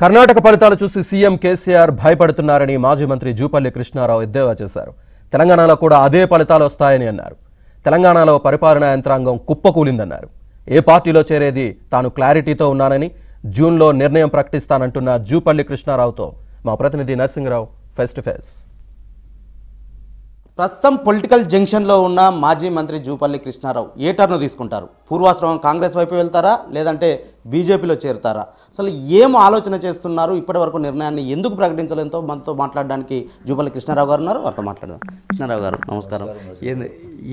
కర్ణాటక ఫలితాలు చూసి సీఎం కేసీఆర్ భయపడుతున్నారని మాజీ మంత్రి జూపల్లి కృష్ణారావు ఎద్దేవా చేశారు తెలంగాణలో కూడా అదే ఫలితాలు వస్తాయని అన్నారు తెలంగాణలో పరిపాలనా యంత్రాంగం కుప్పకూలిందన్నారు ఏ పార్టీలో చేరేది తాను క్లారిటీతో ఉన్నానని జూన్లో నిర్ణయం ప్రకటిస్తానంటున్న జూపల్లి కృష్ణారావుతో మా ప్రతినిధి నరసింహరావు ఫేస్ టు ఫేస్ ప్రస్తుతం పొలిటికల్ జంక్షన్లో ఉన్న మాజీ మంత్రి జూపల్లి కృష్ణారావు ఏ టర్ను తీసుకుంటారు పూర్వాశ్రమం కాంగ్రెస్ వైపు వెళ్తారా లేదంటే బీజేపీలో చేరుతారా అసలు ఏం ఆలోచన చేస్తున్నారు ఇప్పటివరకు నిర్ణయాన్ని ఎందుకు ప్రకటించలేంతో మనతో మాట్లాడడానికి జూపల్లి కృష్ణారావు గారు ఉన్నారు వారితో మాట్లాడదాం కృష్ణారావు గారు నమస్కారం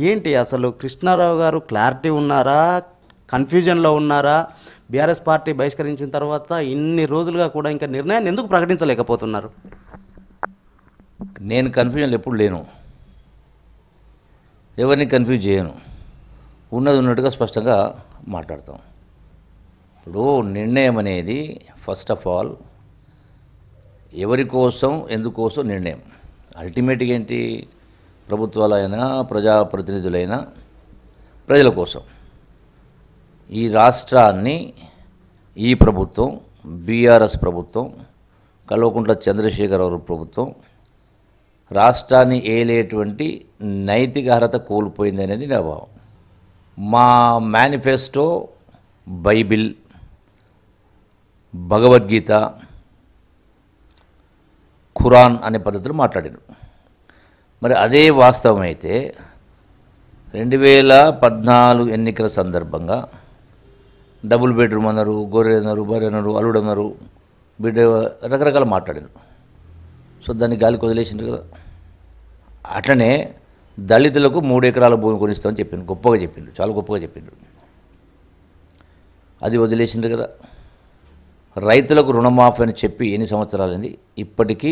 ఏంటి అసలు కృష్ణారావు గారు క్లారిటీ ఉన్నారా కన్ఫ్యూజన్లో ఉన్నారా బీఆర్ఎస్ పార్టీ బహిష్కరించిన తర్వాత ఇన్ని రోజులుగా కూడా ఇంకా నిర్ణయాన్ని ఎందుకు ప్రకటించలేకపోతున్నారు నేను కన్ఫ్యూజన్లు ఎప్పుడు లేను ఎవరిని కన్ఫ్యూజ్ చేయను ఉన్నది ఉన్నట్టుగా స్పష్టంగా మాట్లాడతాం ఇప్పుడు నిర్ణయం అనేది ఫస్ట్ ఆఫ్ ఆల్ ఎవరి కోసం ఎందుకోసం నిర్ణయం అల్టిమేట్గా ఏంటి ప్రభుత్వాలైనా ప్రజాప్రతినిధులైనా ప్రజల కోసం ఈ రాష్ట్రాన్ని ఈ ప్రభుత్వం బీఆర్ఎస్ ప్రభుత్వం కల్వకుంట్ల చంద్రశేఖరరావు ప్రభుత్వం రాష్ట్రాన్ని ఏలేటువంటి నైతిక అర్హత కోల్పోయింది అనేది నా భావం మా మేనిఫెస్టో బైబిల్ భగవద్గీత ఖురాన్ అనే పద్ధతులు మాట్లాడారు మరి అదే వాస్తవం అయితే రెండు వేల పద్నాలుగు ఎన్నికల సందర్భంగా డబుల్ బెడ్రూమ్ అన్నారు గొర్రె అన్నారు బర్రె అన్నారు అల్లుడు అన్నారు బిడ్డ రకరకాల మాట్లాడారు సో దాన్ని గాలికి వదిలేసింది కదా అట్లనే దళితులకు మూడు ఎకరాల భూమి కొనిస్తామని చెప్పిండు గొప్పగా చెప్పిండు చాలా గొప్పగా చెప్పిండు అది వదిలేసిండ్రు కదా రైతులకు రుణమాఫీ అని చెప్పి ఎన్ని సంవత్సరాలైంది ఇప్పటికీ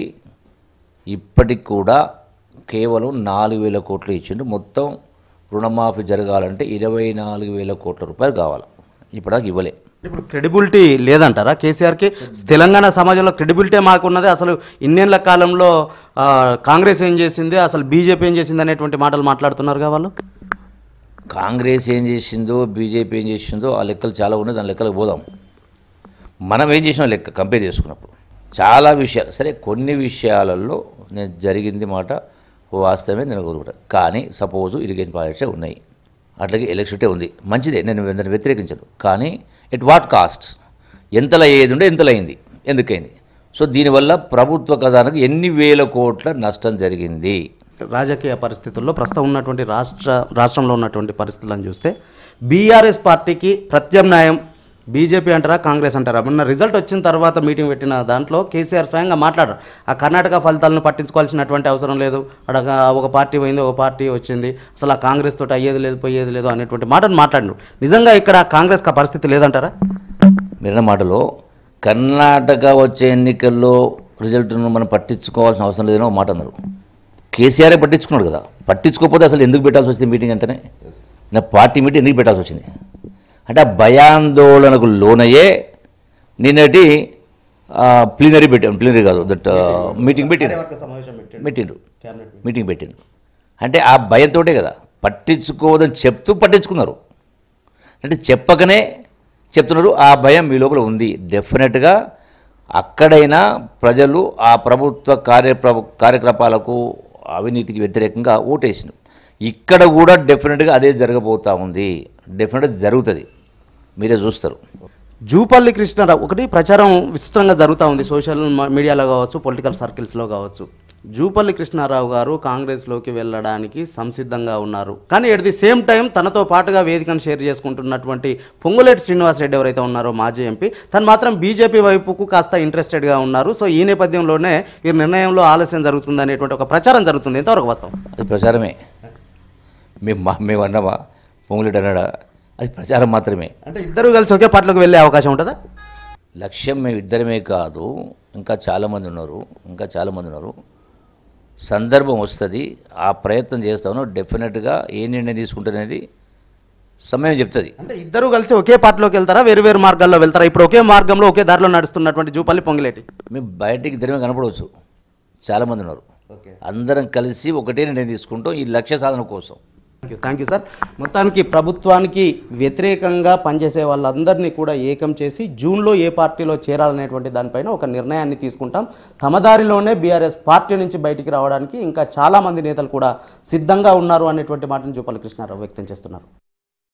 ఇప్పటికి కూడా కేవలం నాలుగు వేల కోట్లు ఇచ్చిండు మొత్తం రుణమాఫీ జరగాలంటే ఇరవై నాలుగు వేల కోట్ల రూపాయలు కావాలి ఇప్పుడు ఇవ్వలే ఇప్పుడు క్రెడిబిలిటీ లేదంటారా కేసీఆర్కి తెలంగాణ సమాజంలో క్రెడిబిలిటీ మాకున్నది అసలు ఇన్నేళ్ల కాలంలో కాంగ్రెస్ ఏం చేసింది అసలు బీజేపీ ఏం చేసింది అనేటువంటి మాటలు మాట్లాడుతున్నారు వాళ్ళు కాంగ్రెస్ ఏం చేసిందో బీజేపీ ఏం చేసిందో ఆ లెక్కలు చాలా ఉన్నాయి దాని లెక్కలకు పోదాం మనం ఏం చేసినా లెక్క కంపేర్ చేసుకున్నప్పుడు చాలా విషయాలు సరే కొన్ని విషయాలలో నేను జరిగింది మాట వాస్తవమే నేను కోరుకుంటాను కానీ సపోజు ఇరిగేషన్ ప్రాజెక్ట్సే ఉన్నాయి అట్లాగే ఎలక్ట్రిసిటీ ఉంది మంచిదే నేను దాన్ని వ్యతిరేకించను కానీ ఎట్ వాట్ కాస్ట్ ఎంతలో అయ్యేది ఉండే ఎంతలో అయింది ఎందుకైంది సో దీనివల్ల ప్రభుత్వ ఖజానాకు ఎన్ని వేల కోట్ల నష్టం జరిగింది రాజకీయ పరిస్థితుల్లో ప్రస్తుతం ఉన్నటువంటి రాష్ట్ర రాష్ట్రంలో ఉన్నటువంటి పరిస్థితులను చూస్తే బీఆర్ఎస్ పార్టీకి ప్రత్యామ్నాయం బీజేపీ అంటారా కాంగ్రెస్ అంటారా మొన్న రిజల్ట్ వచ్చిన తర్వాత మీటింగ్ పెట్టిన దాంట్లో కేసీఆర్ స్వయంగా మాట్లాడారు ఆ కర్ణాటక ఫలితాలను పట్టించుకోవాల్సినటువంటి అవసరం లేదు అక్కడ ఒక పార్టీ పోయింది ఒక పార్టీ వచ్చింది అసలు ఆ కాంగ్రెస్ తోటి అయ్యేది లేదు పోయేది లేదు అనేటువంటి మాటను మాట్లాడినారు నిజంగా ఇక్కడ కాంగ్రెస్ ఆ పరిస్థితి లేదంటారా మీరు మాటలో కర్ణాటక వచ్చే ఎన్నికల్లో రిజల్ట్ను మనం పట్టించుకోవాల్సిన అవసరం లేదని ఒక మాట అన్నారు కేసీఆరే పట్టించుకున్నాడు కదా పట్టించుకోకపోతే అసలు ఎందుకు పెట్టాల్సి వచ్చింది మీటింగ్ అంటేనే నా పార్టీ మీటింగ్ ఎందుకు పెట్టాల్సి వచ్చింది అంటే భయాందోళనకు లోనయ్యే నిన్నటి ప్లీనరీ పెట్టాను ప్లీనరీ కాదు దట్ మీటింగ్ పెట్టిండ్రు పెట్టిండ్రు మీటింగ్ పెట్టిండ్రు అంటే ఆ భయంతో కదా పట్టించుకోవద్దని చెప్తూ పట్టించుకున్నారు అంటే చెప్పకనే చెప్తున్నారు ఆ భయం మీ లోపల ఉంది డెఫినెట్గా అక్కడైనా ప్రజలు ఆ ప్రభుత్వ కార్యప్ర కార్యకలాపాలకు అవినీతికి వ్యతిరేకంగా ఓటేసినారు ఇక్కడ కూడా డెఫినెట్గా అదే జరగబోతూ ఉంది డెఫినెట్గా జరుగుతుంది మీరే చూస్తారు జూపల్లి కృష్ణారావు ఒకటి ప్రచారం విస్తృతంగా జరుగుతూ ఉంది సోషల్ మీడియాలో కావచ్చు పొలిటికల్ సర్కిల్స్లో కావచ్చు జూపల్లి కృష్ణారావు గారు కాంగ్రెస్లోకి వెళ్ళడానికి సంసిద్ధంగా ఉన్నారు కానీ ఎట్ ది సేమ్ టైం తనతో పాటుగా వేదికను షేర్ చేసుకుంటున్నటువంటి పొంగులేటి శ్రీనివాసరెడ్డి ఎవరైతే ఉన్నారో మాజీ ఎంపీ తను మాత్రం బీజేపీ వైపుకు కాస్త ఇంట్రెస్టెడ్గా ఉన్నారు సో ఈ నేపథ్యంలోనే ఈ నిర్ణయంలో ఆలస్యం జరుగుతుంది అనేటువంటి ఒక ప్రచారం జరుగుతుంది ఎంతవరకు వస్తాం అది ప్రచారమే మేము మేము అన్నవా పొంగులేటి అన్నాడా అది ప్రచారం మాత్రమే అంటే ఇద్దరు కలిసి ఒకే పార్టీలోకి వెళ్ళే అవకాశం ఉంటుందా లక్ష్యం మేము ఇద్దరమే కాదు ఇంకా చాలామంది ఉన్నారు ఇంకా చాలామంది ఉన్నారు సందర్భం వస్తుంది ఆ ప్రయత్నం చేస్తాను డెఫినెట్గా ఏ నిర్ణయం తీసుకుంటున్నది సమయం చెప్తుంది అంటే ఇద్దరు కలిసి ఒకే పార్టీలోకి వెళ్తారా వేరు వేరు మార్గాల్లో వెళ్తారా ఇప్పుడు ఒకే మార్గంలో ఒకే దారిలో నడుస్తున్నటువంటి జూపల్లి పొంగిలేటి మేము బయటికి ఇద్దరమే కనపడవచ్చు చాలామంది ఉన్నారు అందరం కలిసి ఒకటే నిర్ణయం తీసుకుంటాం ఈ లక్ష్య సాధన కోసం థ్యాంక్ యూ సార్ మొత్తానికి ప్రభుత్వానికి వ్యతిరేకంగా పనిచేసే వాళ్ళందరినీ కూడా ఏకం చేసి జూన్లో ఏ పార్టీలో చేరాలనేటువంటి దానిపైన ఒక నిర్ణయాన్ని తీసుకుంటాం తమదారిలోనే బీఆర్ఎస్ పార్టీ నుంచి బయటికి రావడానికి ఇంకా చాలామంది నేతలు కూడా సిద్ధంగా ఉన్నారు అనేటువంటి మాటను జూపాల కృష్ణారావు వ్యక్తం చేస్తున్నారు